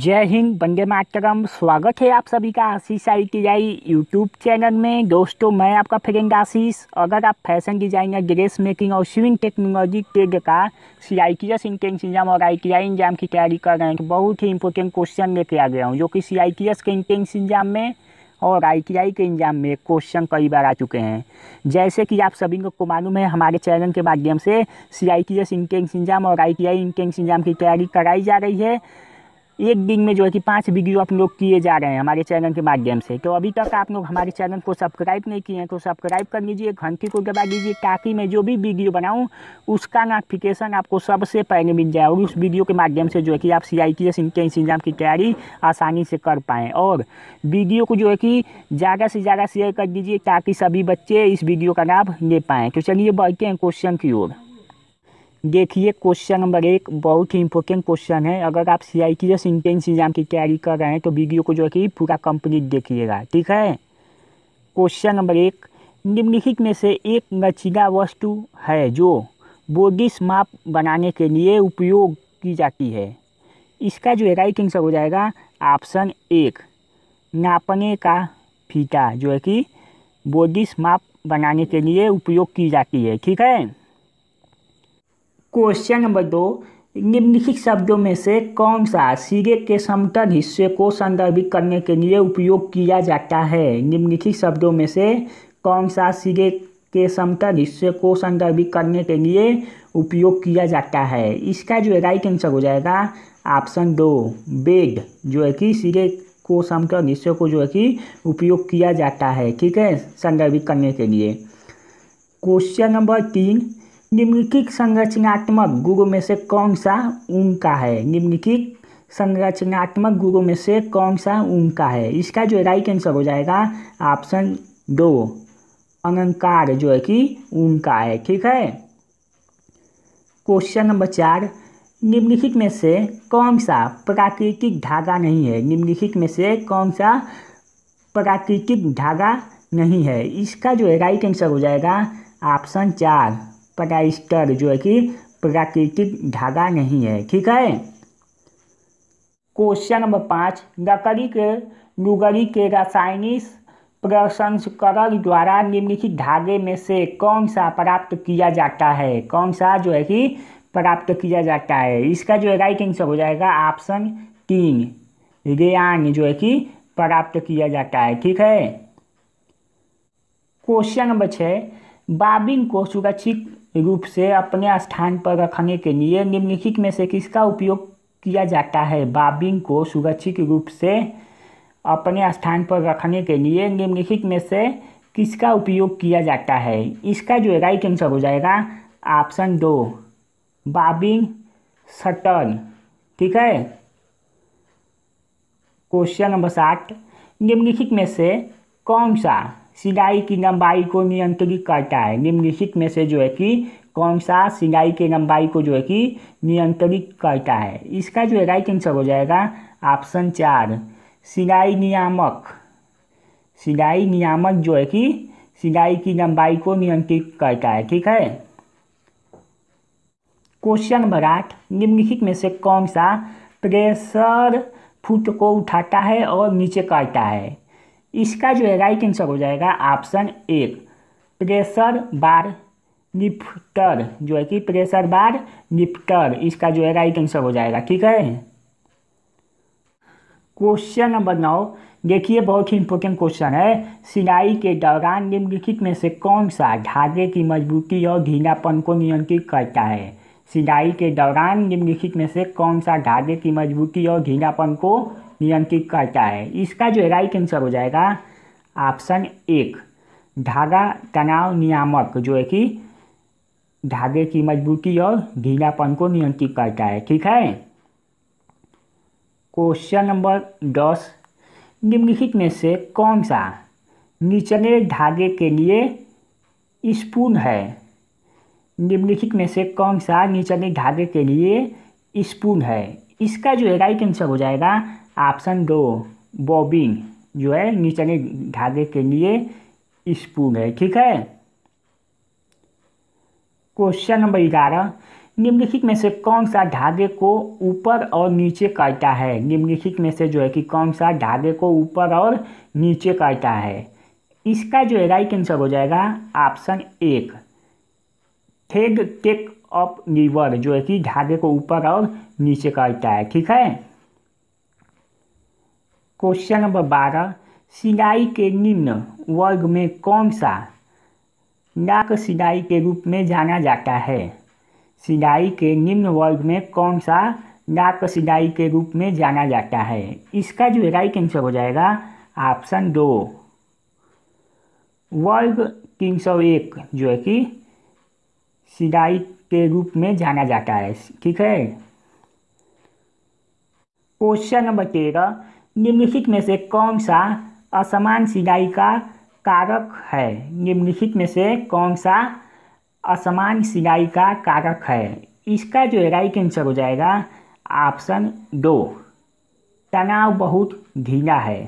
जय हिंद वंदे मातरम स्वागत है आप सभी का Ashish I T I YouTube channel में दोस्तों मैं आपका फ्रेंड आशीष अगर आप फैशन डिजाइनर ड्रेस मेकिंग और स्विंग टेक्नोलॉजी के का C I T S entrance exam और आई टी आई एग्जाम की तैयारी कर रहे हैं तो बहुत ही इंपॉर्टेंट क्वेश्चन लेके आ गया हूँ जो कि सी आई टी एस के इंटेंस एग्जाम में और आई टी आई के एग्जाम में क्वेश्चन कई बार आ चुके हैं जैसे कि आप सभी को मालूम है हमारे चैनल के माध्यम से C I T S entrance exam और I T I entrance exam की तैयारी कराई जा रही है एक दिन में जो है कि पाँच वीडियो आप लोग किए जा रहे हैं हमारे चैनल के माध्यम से तो अभी तक आप लोग हमारे चैनल को सब्सक्राइब नहीं किए हैं तो सब्सक्राइब कर लीजिए घंटी को दबा दीजिए ताकि मैं जो भी वीडियो बनाऊँ उसका नोटिफिकेशन आपको सबसे पहले मिल जाए और उस वीडियो के माध्यम से जो है कि आप C I T S exam की तैयारी आसानी से कर पाएँ और वीडियो को जो है कि ज़्यादा से ज़्यादा शेयर कर दीजिए ताकि सभी बच्चे इस वीडियो का लाभ ले पाएँ तो चलिए बढ़ते हैं क्वेश्चन की ओर देखिए क्वेश्चन नंबर एक बहुत ही इंपॉर्टेंट क्वेश्चन है अगर आप सी आई की या सिंटेंस एग्जाम की तैयारी कर रहे हैं तो वीडियो को जो है कि पूरा कंप्लीट देखिएगा ठीक है क्वेश्चन नंबर एक निम्नलिखित में से एक लचीला वस्तु है जो बोडिस माप बनाने के लिए उपयोग की जाती है इसका जो है राइट आंसर हो जाएगा ऑप्शन एक नापने का फीटा जो है कि बोडिस माप बनाने के लिए उपयोग की जाती है ठीक है क्वेश्चन नंबर दो निम्नलिखित शब्दों में से कौन सा सिरे के समतल हिस्से को संदर्भित करने के लिए उपयोग किया जाता है निम्नलिखित शब्दों में से कौन सा सिरे के समतल हिस्से को संदर्भित करने के लिए उपयोग किया जाता है इसका जो है राइट आंसर हो जाएगा ऑप्शन दो बेड जो है कि सिरे को समतल हिस्से को जो है कि उपयोग किया जाता है ठीक है संदर्भित करने के लिए क्वेश्चन नंबर तीन निम्नलिखित संरचनात्मक गुरु में से कौन सा उनका का है निम्नलिखित संरचनात्मक गुरु में से कौन सा उनका का है इसका जो राइट आंसर हो जाएगा ऑप्शन दो अलंकार जो है कि उनका है ठीक है क्वेश्चन नंबर चार निम्नलिखित में से कौन सा प्राकृतिक धागा नहीं है निम्नलिखित में से कौन सा प्राकृतिक धागा नहीं है इसका जो है राइट आंसर हो जाएगा ऑप्शन चार पलाइस्टर जो है कि प्राकृतिक धागा नहीं है ठीक है क्वेश्चन नंबर पाँच लकड़ी के लुगड़ी के रासायनिक प्रसंस्करण द्वारा निम्नलिखित धागे में से कौन सा प्राप्त किया जाता है कौन सा जो है कि प्राप्त किया जाता है इसका जो है राइट आंसर हो जाएगा ऑप्शन तीन रेयान जो है कि प्राप्त किया जाता है ठीक है क्वेश्चन नंबर छः बाबिन को सुरक्षित रूप से अपने स्थान पर रखने के लिए निम्नलिखित में से किसका उपयोग किया जाता है बाबिंग को सुरक्षित रूप से अपने स्थान पर रखने के लिए निम्नलिखित में से किसका उपयोग किया जाता है इसका जो है राइट आंसर हो जाएगा ऑप्शन दो बाबिंग सटल ठीक है क्वेश्चन नंबर सात निम्नलिखित में से कौन सा सिलाई की लंबाई को नियंत्रित करता है निम्नलिखित में से जो है कि कौन सा सिलाई के लंबाई को जो है कि नियंत्रित करता है इसका जो है राइट आंसर हो जाएगा ऑप्शन चार सिलाई नियामक सिलाई नियामक जो है कि सिलाई की लंबाई को नियंत्रित करता है ठीक है क्वेश्चन नंबर आठ निम्नलिखित में से कौन सा प्रेशर फुट को उठाता है और नीचे करता है इसका जो है राइट आंसर हो जाएगा ऑप्शन एक प्रेशर बार निफ्टर जो है कि प्रेशर बार निफ्टर इसका जो है राइट आंसर हो जाएगा ठीक है क्वेश्चन नंबर नौ देखिए बहुत ही इंपॉर्टेंट क्वेश्चन है सिलाई के दौरान निम्नलिखित में से कौन सा धागे की मजबूती और ढीलापन को नियंत्रित करता है सिलाई के दौरान निम्नलिखित में से कौन सा धागे की मजबूती और ढीलापन को नियंत्रित करता है इसका जो है राइट आंसर हो जाएगा ऑप्शन एक धागा तनाव नियामक जो है कि धागे की मजबूती और ढीलापन को नियंत्रित करता है ठीक है क्वेश्चन नंबर दस निम्नलिखित में से कौन सा निचले धागे के लिए स्पून है निम्नलिखित में से कौन सा निचले धागे के लिए स्पून है इसका जो है राइट आंसर हो जाएगा ऑप्शन दो बॉबिन जो है निचले धागे के लिए स्पून है ठीक है क्वेश्चन नंबर ग्यारह निम्नलिखित में से कौन सा धागे को ऊपर और नीचे काटता है निम्नलिखित में से जो है कि कौन सा धागे को ऊपर और नीचे काटता है इसका जो है राइट आंसर हो जाएगा ऑप्शन एक थेड टेक ऑफ लीवर जो है कि धागे को ऊपर और नीचे काटता है ठीक है क्वेश्चन नंबर बारह सिलाई के निम्न वर्ग में कौन सा नाक सिलाई के रूप में जाना जाता है सिलाई के निम्न वर्ग में कौन सा नाक सिलाई के रूप में जाना जाता है इसका जो राइट आंसर हो जाएगा ऑप्शन दो वर्ग तीन सौ एक जो है कि सिलाई के रूप में जाना जाता है ठीक है क्वेश्चन नंबर तेरह निम्नलिखित में से कौन सा असमान सिंचाई का कारक है निम्नलिखित में से कौन सा असमान सिंचाई का कारक है इसका जो राइट आंसर हो जाएगा ऑप्शन दो तनाव बहुत ढीला है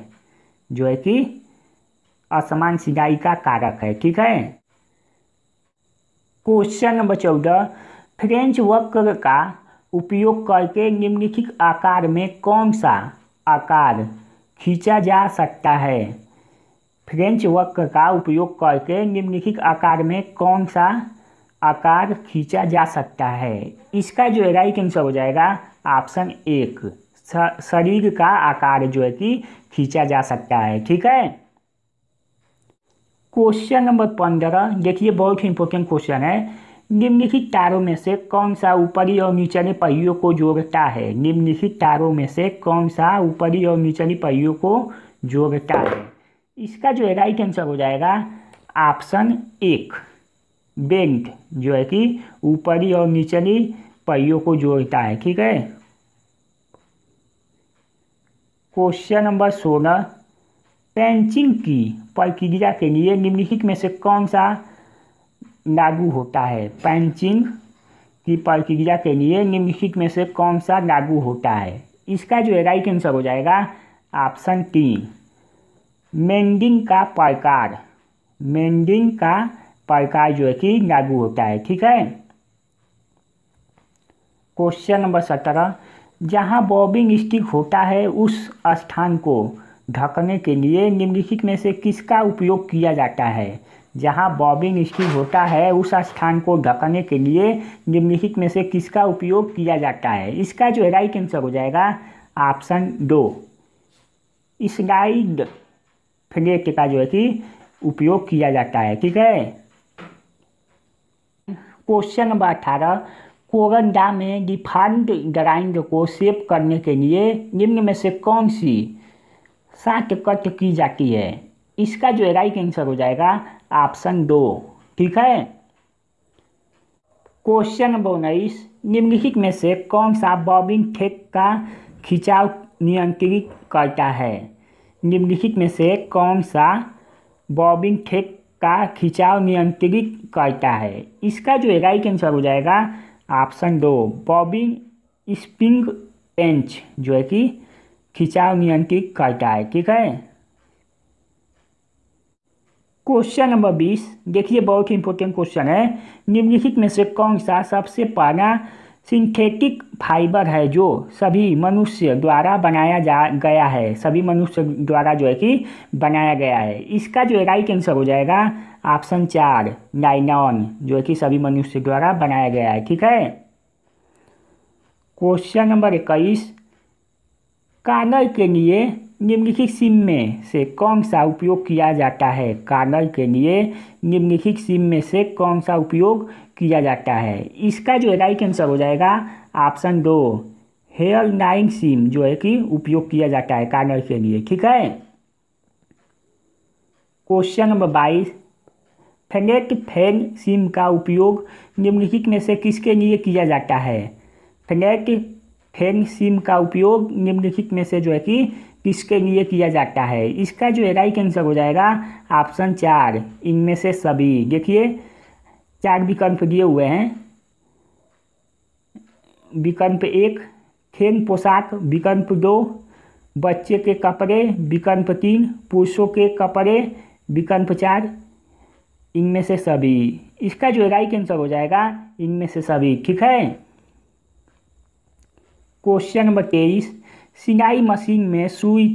जो है कि असमान सिंचाई का कारक है ठीक है क्वेश्चन नंबर चौदह फ्रेंच वक्र का उपयोग करके निम्नलिखित आकार में कौन सा आकार खींचा जा सकता है फ्रेंच वक्र का उपयोग करके निम्नलिखित आकार में कौन सा आकार खींचा जा सकता है इसका जो है राइट आंसर हो जाएगा ऑप्शन एक शरीर का आकार जो है कि खींचा जा सकता है ठीक है क्वेश्चन नंबर पंद्रह देखिए बहुत ही इंपॉर्टेंट क्वेश्चन है निम्नलिखित तारों में से कौन सा ऊपरी और निचले पहियों को जोड़ता है निम्नलिखित तारों में से कौन सा ऊपरी और निचली पहियों को जोड़ता है इसका जो है राइट आंसर हो जाएगा ऑप्शन एक बेंट जो है कि ऊपरी और निचली पहियों को जोड़ता है ठीक है क्वेश्चन नंबर सोलह पेंचिंग की प्रक्रिया के लिए निम्नलिखित में से कौन सा लागू होता है पंचिंग की प्रक्रिया के लिए निम्नलिखित में से कौन सा लागू होता है इसका जो है राइट आंसर हो जाएगा ऑप्शन तीन मेंडिंग का प्रकार मेंडिंग का प्रकार जो है कि लागू होता है ठीक है क्वेश्चन नंबर सत्रह जहाँ बॉबिंग स्टिक होता है उस स्थान को ढकने के लिए निम्नलिखित में से किसका उपयोग किया जाता है जहां बॉबिंग स्टिक होता है उस स्थान को ढकने के लिए निम्नलिखित में से किसका उपयोग किया जाता है इसका जो है राइट आंसर हो जाएगा ऑप्शन दो स्लाइड फ्लेट का जो है कि उपयोग किया जाता है ठीक है क्वेश्चन नंबर अठारह कोरन में डिफाइंड ग्राइंड को सेव करने के लिए निम्न में से कौन सी कट की जाती है इसका जो है राइट आंसर हो जाएगा ऑप्शन दो ठीक है क्वेश्चन नंबर उन्नीस निम्नलिखित में से कौन सा बॉबिन ठेक का खिंचाव नियंत्रित करता है निम्नलिखित में से कौन सा बॉबिन ठेक का खिंचाव नियंत्रित करता है इसका जो है एक आंसर हो जाएगा ऑप्शन दो बॉबिन स्प्रिंग पेंच जो है कि खिंचाव नियंत्रित करता है ठीक है क्वेश्चन नंबर बीस देखिए बहुत ही इंपॉर्टेंट क्वेश्चन है निम्नलिखित में से कौन सा सबसे पुराना सिंथेटिक फाइबर है जो सभी मनुष्य द्वारा बनाया जा गया है सभी मनुष्य द्वारा जो है कि बनाया गया है इसका जो है राइट आंसर हो जाएगा ऑप्शन चार नाइनॉन जो है कि सभी मनुष्य द्वारा बनाया गया है ठीक है क्वेश्चन नंबर इक्कीस कानर के लिए निम्नलिखित सिम में से कौन सा उपयोग किया जाता है कागज के लिए निम्नलिखित सिम में से कौन सा उपयोग किया जाता है इसका जो राइट आंसर हो जाएगा ऑप्शन दो हेयर नाइन सिम जो है कि उपयोग किया जाता है कागज के लिए ठीक है क्वेश्चन नंबर बाईस फेनेट फैन सिम का उपयोग निम्नलिखित में से किसके लिए किया जाता है फ्लेट फेंग सिम का उपयोग निम्नलिखित में से जो है कि किसके लिए किया जाता है इसका जो है राइट आंसर हो जाएगा ऑप्शन चार इनमें से सभी देखिए चार विकल्प दिए हुए हैं विकल्प एक खेन पोशाक विकल्प दो बच्चे के कपड़े विकल्प तीन पुरुषों के कपड़े विकल्प चार इनमें से सभी इसका जो है राइट आंसर हो जाएगा इनमें से सभी ठीक है क्वेश्चन नंबर तेईस सिलाई मशीन में सुई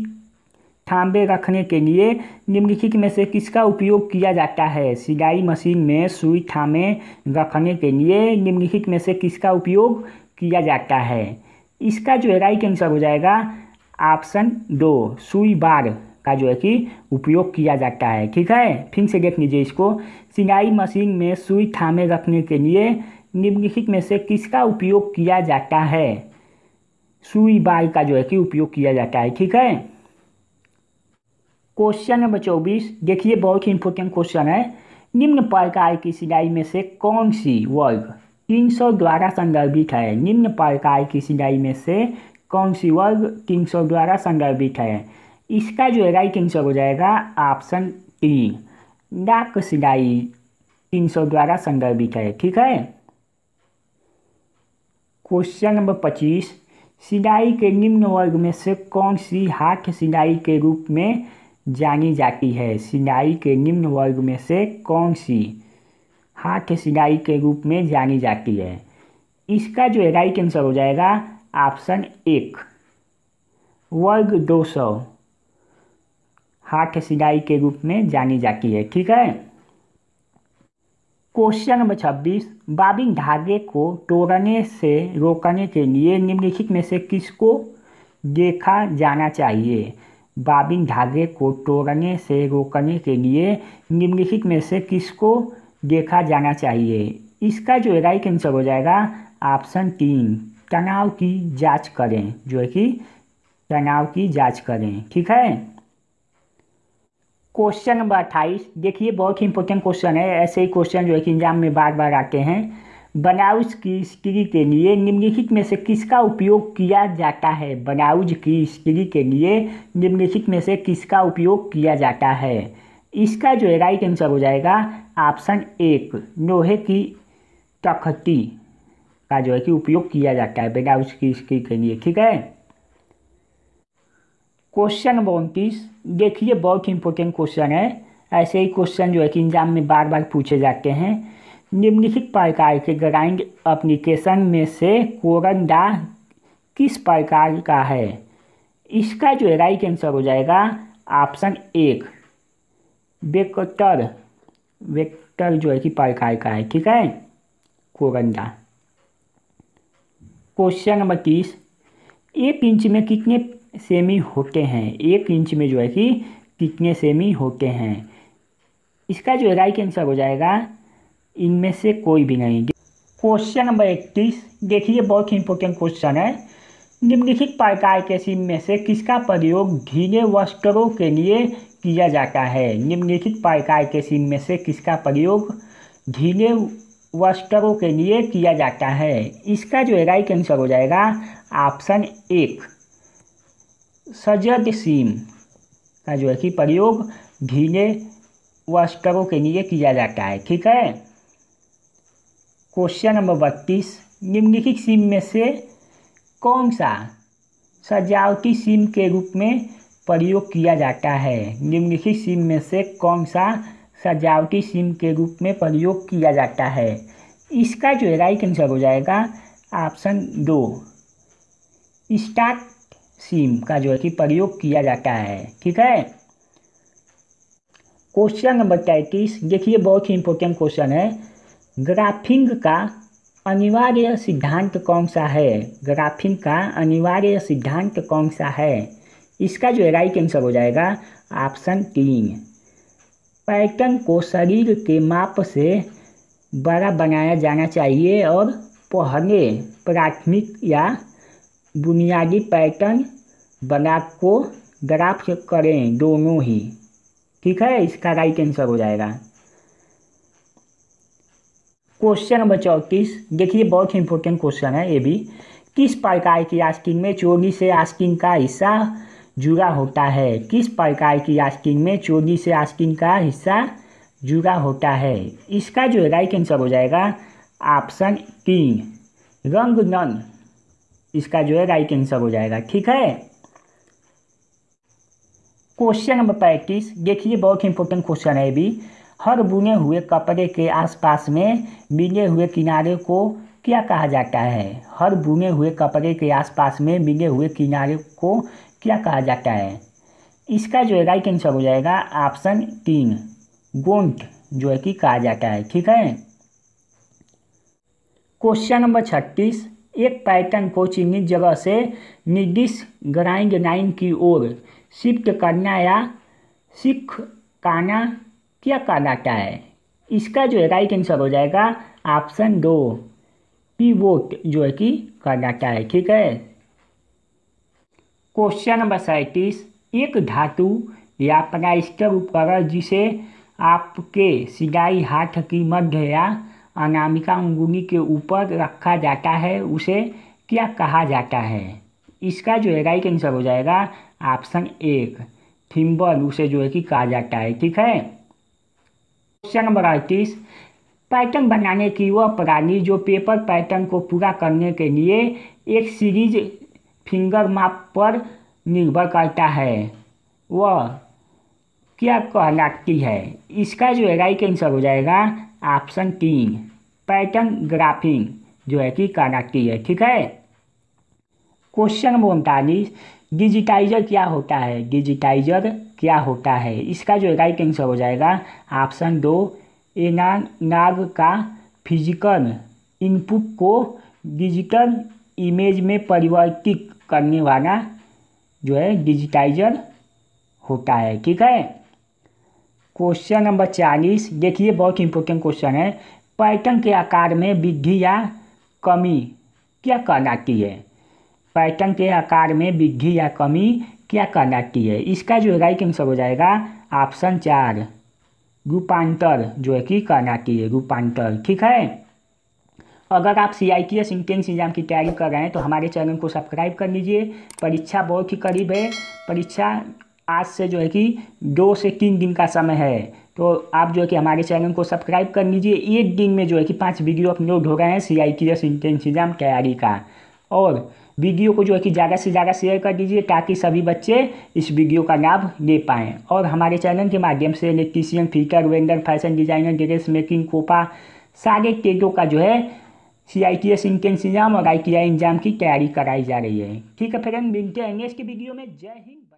थाम्बे रखने के लिए निम्नलिखित में से किसका उपयोग किया जाता है सिलाई मशीन में सुई थामे रखने के लिए निम्नलिखित में से किसका उपयोग किया जाता है इसका जो है राइट आंसर हो जाएगा ऑप्शन दो सुई बार का जो है कि उपयोग किया जाता है ठीक है फिर से देख लीजिए इसको सिलाई मशीन में सुई थामे रखने के लिए निम्नलिखित में से किसका उपयोग किया जाता है सुई बाई का जो है कि उपयोग किया जाता है ठीक है क्वेश्चन नंबर चौबीस देखिए बहुत ही इंपॉर्टेंट क्वेश्चन है निम्न प्रकार की सिलाई में से कौन सी वर्ग तीन सौ द्वारा संदर्भित है निम्न प्रकार की सिलाई में से कौन सी वर्ग तीन सौ द्वारा संदर्भित है इसका जो है राइट आंसर हो जाएगा ऑप्शन तीन डाक सिलाई तीन सौ द्वारा संदर्भित है ठीक है क्वेश्चन नंबर पच्चीस सिलाई के निम्न वर्ग में से कौन सी हाथ सिलाई के रूप में जानी जाती है सिलाई के निम्न वर्ग में से कौन सी हाथ सिलाई के रूप में जानी जाती है इसका जो है राइट आंसर हो जाएगा ऑप्शन एक वर्ग दो सौ हाथ सिलाई के रूप में जानी जाती है ठीक है क्वेश्चन नंबर छब्बीस बाबिंग धागे को तोड़ने से रोकने के लिए निम्नलिखित में से किसको देखा जाना चाहिए बाबिंग धागे को तोड़ने से रोकने के लिए निम्नलिखित में से किसको देखा जाना चाहिए इसका जो राइट आंसर हो जाएगा ऑप्शन तीन तनाव की जांच करें जो है कि तनाव की जांच करें ठीक है क्वेश्चन नंबर अट्ठाईस देखिए बहुत ही इंपॉर्टेंट क्वेश्चन है ऐसे ही क्वेश्चन जो है कि एग्जाम में बार बार आते हैं बनाउज की स्त्री के लिए निम्नलिखित में से किसका उपयोग किया जाता है बनाउज की स्त्री के लिए निम्नलिखित में से किसका उपयोग किया जाता है इसका जो है राइट आंसर हो जाएगा ऑप्शन एक लोहे की तखती का जो है कि उपयोग किया जाता है बनाउज की स्त्री के लिए ठीक है क्वेश्चन नंबर उनतीस देखिए बहुत इंपॉर्टेंट क्वेश्चन है ऐसे ही क्वेश्चन जो है कि एग्जाम में बार बार पूछे जाते हैं निम्नलिखित प्रकार के ग्राइंड अप्लीकेशन में से कोरन डा किस प्रकार का है इसका जो है राइट आंसर हो जाएगा ऑप्शन एक वेक्टर वेक्टर जो है कि प्रकार का है ठीक है कोरंडा क्वेश्चन नंबर तीस एक इंच में कितने सेमी होते हैं एक इंच में जो है कि कितने सेमी होते हैं इसका जो है राइट आंसर हो जाएगा इनमें से कोई भी नहीं क्वेश्चन नंबर इकतीस देखिए बहुत ही इंपॉर्टेंट क्वेश्चन है निम्नलिखित प्रकार के सिम में से किसका प्रयोग ढीले वस्त्रों के लिए किया जाता है निम्नलिखित प्रकार के सिम में से किसका प्रयोग ढीले वस्त्रों के लिए किया जाता है इसका जो है राइट आंसर हो जाएगा ऑप्शन एक सजद सीम का जो है कि प्रयोग भीले वस्त्रों के लिए किया जाता है ठीक है क्वेश्चन नंबर बत्तीस निम्नलिखित सीम में से कौन सा सजावटी सीम के रूप में प्रयोग किया जाता है निम्नलिखित सीम में से कौन सा सजावटी सीम के रूप में प्रयोग किया जाता है इसका जो है राइट आंसर हो जाएगा ऑप्शन दो स्टार्ट सीम का जो है कि प्रयोग किया जाता है ठीक है क्वेश्चन नंबर तैतीस देखिए बहुत ही इंपॉर्टेंट क्वेश्चन है ग्राफिंग का अनिवार्य सिद्धांत कौन सा है ग्राफिंग का अनिवार्य सिद्धांत कौन सा है इसका जो है राइट आंसर हो जाएगा ऑप्शन तीन पैटर्न को शरीर के माप से बड़ा बनाया जाना चाहिए और पहले प्राथमिक या बुनियादी पैटर्न बना को ग्राफ करें दोनों ही ठीक है इसका राइट आंसर हो जाएगा क्वेश्चन नंबर चौंतीस देखिए बहुत ही इंपॉर्टेंट क्वेश्चन है ये भी किस प्रकार की आस्किंग में चोरी से आस्किंग का हिस्सा जुड़ा होता है किस प्रकार की आस्किंग में चोरी से आस्किंग का हिस्सा जुड़ा होता है इसका जो राइट आंसर हो जाएगा ऑप्शन तीन रंग नन इसका जो है राइट आंसर हो जाएगा ठीक है क्वेश्चन नंबर पैंतीस देखिए बहुत इंपॉर्टेंट क्वेश्चन है भी हर बुने हुए कपड़े के आसपास में बिगे हुए किनारे को क्या कहा जाता है हर बुने हुए कपड़े के आसपास में बिगे हुए किनारे को क्या कहा जाता है इसका जो है राइट आंसर हो जाएगा ऑप्शन तीन गोंट जो है कि कहा जाता है ठीक है क्वेश्चन नंबर छत्तीस एक पैटर्न को चिन्हित जगह से निर्दिष्ट ग्राइंड लाइन की ओर शिफ्ट करना या सिख काना क्या कहा जाता है इसका जो है राइट आंसर हो जाएगा ऑप्शन दो पी वोट जो है कि कहा जाता है ठीक है क्वेश्चन नंबर सैंतीस एक धातु या पलास्टर उपकरण जिसे आपके सिलाई हाथ की मध्य या अनामिका अंगुली के ऊपर रखा जाता है उसे क्या कहा जाता है इसका जो है राइट आंसर हो जाएगा ऑप्शन एक थिम्बल उसे जो है कि कहा जाता है ठीक है क्वेश्चन नंबर अड़तीस पैटर्न बनाने की वह प्रणाली जो पेपर पैटर्न को पूरा करने के लिए एक सीरीज फिंगर माप पर निर्भर करता है वह क्या कहलाती है इसका जो है राइट आंसर हो जाएगा ऑप्शन तीन पैटर्न ग्राफिंग जो है कि कराती है ठीक है क्वेश्चन नंबर उनतालीस डिजिटाइजर क्या होता है डिजिटाइजर क्या होता है इसका जो राइट आंसर हो जाएगा ऑप्शन दो एनाग का फिजिकल इनपुट को डिजिटल इमेज में परिवर्तित करने वाला जो है डिजिटाइजर होता है ठीक है क्वेश्चन नंबर चालीस देखिए बहुत इंपॉर्टेंट क्वेश्चन है पैटर्न के आकार में वृद्धि या कमी क्या कहलाती है पैटर्न के आकार में वृद्धि या कमी क्या कहलाती है इसका जो राइट आंसर हो जाएगा ऑप्शन चार रूपांतर जो है कि कहलाती है रूपांतर ठीक है अगर आप C I T S entrance exam की तैयारी कर रहे हैं तो हमारे चैनल को सब्सक्राइब कर लीजिए परीक्षा बहुत ही करीब है परीक्षा आज से जो है कि दो से तीन दिन का समय है तो आप जो है कि हमारे चैनल को सब्सक्राइब कर लीजिए एक दिन में जो है कि पाँच वीडियो अपलोड हो गए हैं सी आई की एस इंटेंस एग्जाम तैयारी का और वीडियो को जो है कि ज़्यादा से ज़्यादा शेयर कर दीजिए ताकि सभी बच्चे इस वीडियो का लाभ ले पाएँ और हमारे चैनल के माध्यम से electrician fitter welder fashion designer dress making COPA सारे टेटों का जो है C I T S entrance exam और आई टी आई एग्जाम की तैयारी कराई जा रही है ठीक है फ्रेंड मिलते हैं नेक्स्ट वीडियो में जय हिंद